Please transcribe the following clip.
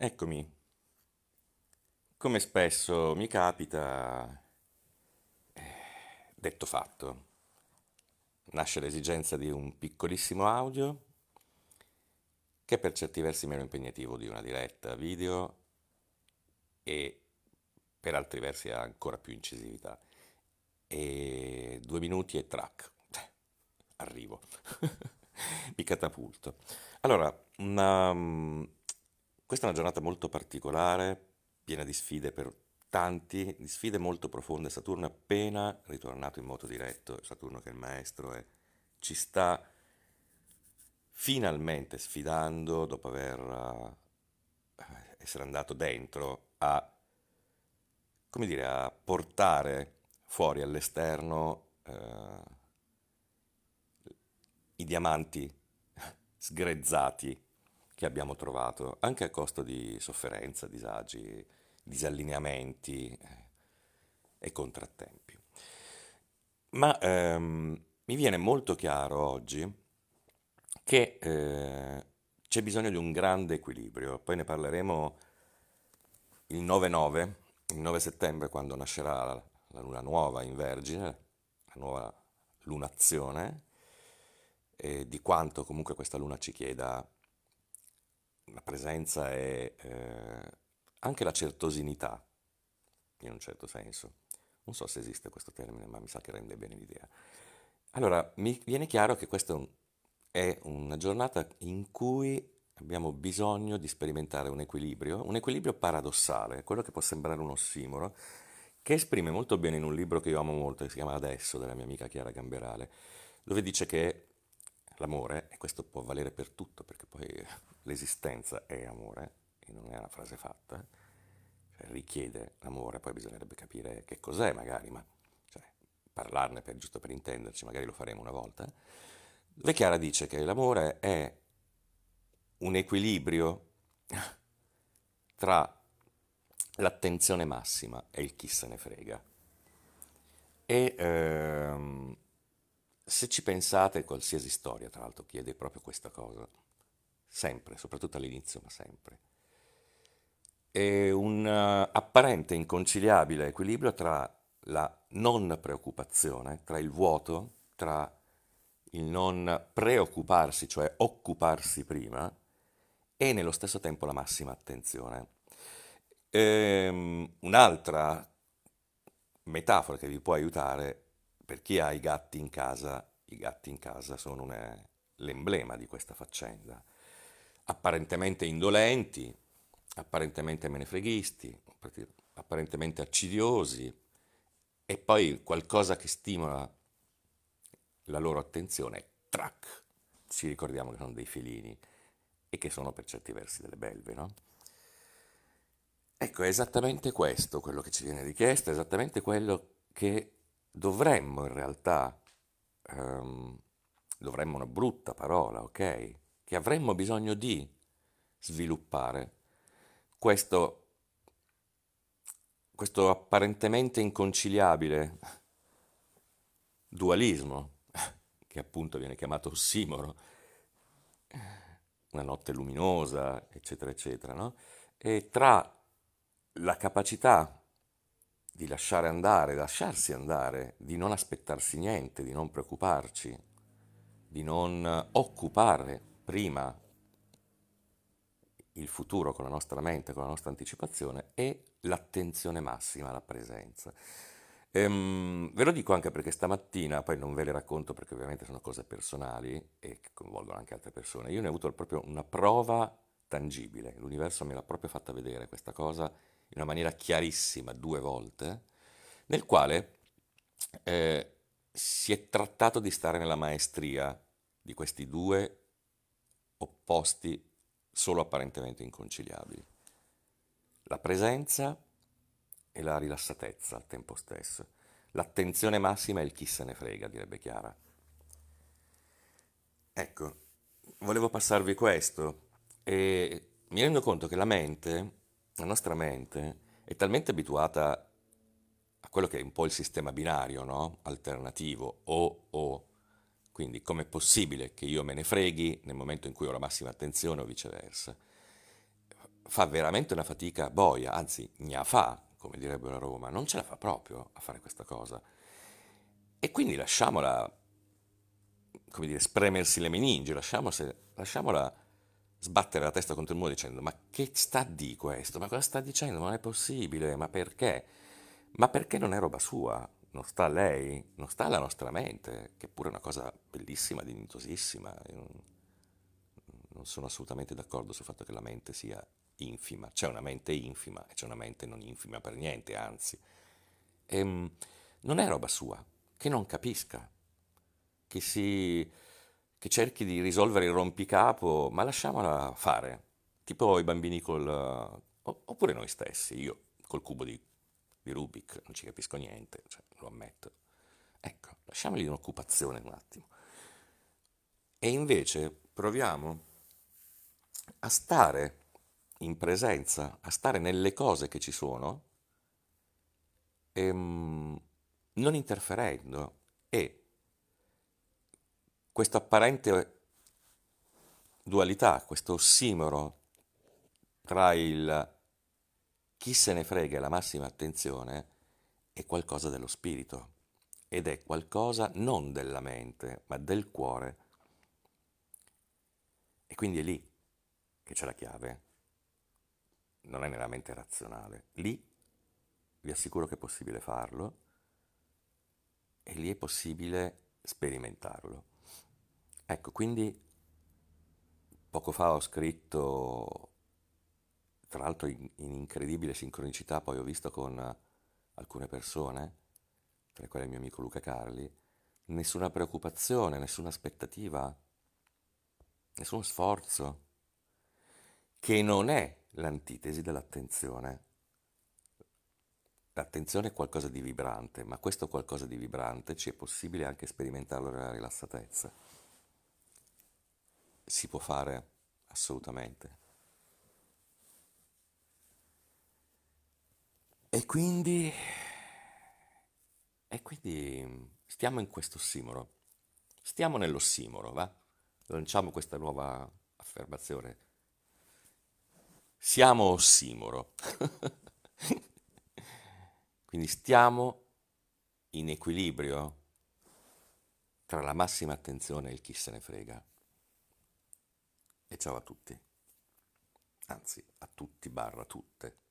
Eccomi. Come spesso mi capita, eh, detto fatto, nasce l'esigenza di un piccolissimo audio che per certi versi meno impegnativo di una diretta video e per altri versi ha ancora più incisività. E due minuti e track. Arrivo. mi catapulto. Allora, una mm, questa è una giornata molto particolare, piena di sfide per tanti, di sfide molto profonde. Saturno appena ritornato in moto diretto, Saturno che è il maestro e ci sta finalmente sfidando dopo aver uh, essere andato dentro a come dire a portare fuori all'esterno uh, i diamanti sgrezzati che abbiamo trovato, anche a costo di sofferenza, disagi, disallineamenti eh, e contrattempi. Ma ehm, mi viene molto chiaro oggi che eh, c'è bisogno di un grande equilibrio, poi ne parleremo il 9-9, il 9 settembre quando nascerà la, la luna nuova in Vergine, la nuova lunazione, e di quanto comunque questa luna ci chieda la presenza è eh, anche la certosinità, in un certo senso. Non so se esiste questo termine, ma mi sa che rende bene l'idea. Allora, mi viene chiaro che questa è una giornata in cui abbiamo bisogno di sperimentare un equilibrio, un equilibrio paradossale, quello che può sembrare un ossimoro, che esprime molto bene in un libro che io amo molto, che si chiama Adesso, della mia amica Chiara Gamberale, dove dice che l'amore, e questo può valere per tutto, perché poi l'esistenza è amore, e non è una frase fatta, cioè, richiede l'amore, poi bisognerebbe capire che cos'è magari, ma cioè, parlarne per, giusto per intenderci, magari lo faremo una volta. Vecchiara dice che l'amore è un equilibrio tra l'attenzione massima e il chi se ne frega. E ehm, se ci pensate, qualsiasi storia, tra l'altro, chiede proprio questa cosa sempre, soprattutto all'inizio, ma sempre. È un eh, apparente inconciliabile equilibrio tra la non preoccupazione, tra il vuoto, tra il non preoccuparsi, cioè occuparsi prima, e nello stesso tempo la massima attenzione. Ehm, un'altra metafora che vi può aiutare per chi ha i gatti in casa, i gatti in casa sono una, eh, l'emblema di questa faccenda apparentemente indolenti, apparentemente menefreghisti, apparentemente accidiosi, e poi qualcosa che stimola la loro attenzione è Ci ricordiamo che sono dei felini e che sono per certi versi delle belve, no? Ecco, è esattamente questo quello che ci viene richiesto, è esattamente quello che dovremmo in realtà, um, dovremmo una brutta parola, ok? che avremmo bisogno di sviluppare. Questo, questo apparentemente inconciliabile dualismo, che appunto viene chiamato ossimoro, una notte luminosa, eccetera, eccetera, no? e tra la capacità di lasciare andare, lasciarsi andare, di non aspettarsi niente, di non preoccuparci, di non eh, occupare prima il futuro con la nostra mente, con la nostra anticipazione e l'attenzione massima alla presenza. Ehm, ve lo dico anche perché stamattina, poi non ve le racconto perché ovviamente sono cose personali e che coinvolgono anche altre persone, io ne ho avuto proprio una prova tangibile, l'universo me l'ha proprio fatta vedere questa cosa in una maniera chiarissima due volte, nel quale eh, si è trattato di stare nella maestria di questi due opposti solo apparentemente inconciliabili. La presenza e la rilassatezza al tempo stesso. L'attenzione massima è il chi se ne frega, direbbe Chiara. Ecco, volevo passarvi questo e mi rendo conto che la mente, la nostra mente, è talmente abituata a quello che è un po' il sistema binario, no? Alternativo, o o quindi com'è possibile che io me ne freghi nel momento in cui ho la massima attenzione o viceversa? Fa veramente una fatica boia, anzi gna fa, come direbbero a Roma, non ce la fa proprio a fare questa cosa. E quindi lasciamola, come dire, spremersi le meningi, lasciamola, lasciamola sbattere la testa contro il muro dicendo ma che sta di questo? Ma cosa sta dicendo? Ma non è possibile, ma perché? Ma perché non è roba sua? non sta a lei, non sta alla nostra mente, che è pure una cosa bellissima, dignitosissima. Non sono assolutamente d'accordo sul fatto che la mente sia infima. C'è una mente infima e c'è una mente non infima per niente, anzi. E, ehm, non è roba sua, che non capisca, che, si, che cerchi di risolvere il rompicapo, ma lasciamola fare. Tipo i bambini col... oppure noi stessi, io col cubo di di Rubik, non ci capisco niente, cioè, lo ammetto. Ecco, lasciamogli un'occupazione un attimo. E invece proviamo a stare in presenza, a stare nelle cose che ci sono, ehm, non interferendo e questa apparente dualità, questo ossimoro tra il chi se ne frega la massima attenzione è qualcosa dello spirito ed è qualcosa non della mente, ma del cuore. E quindi è lì che c'è la chiave. Non è nella mente razionale. Lì vi assicuro che è possibile farlo e lì è possibile sperimentarlo. Ecco, quindi poco fa ho scritto tra l'altro in, in, incredibile sincronicità poi ho visto con eh, alcune persone, tra le quali il mio amico Luca Carli, nessuna preoccupazione, nessuna aspettativa, nessuno sforzo, che non è l'antitesi dell'attenzione. L'attenzione è qualcosa di vibrante, ma questo qualcosa di vibrante ci è possibile anche sperimentarlo nella rilassatezza. Si può fare assolutamente. quindi... E quindi stiamo in questo simoro, Stiamo nello simoro, va? Lanciamo questa nuova affermazione. Siamo ossimoro. quindi stiamo in equilibrio tra la massima attenzione e il chi se ne frega. E ciao a tutti. Anzi, a tutti barra tutte.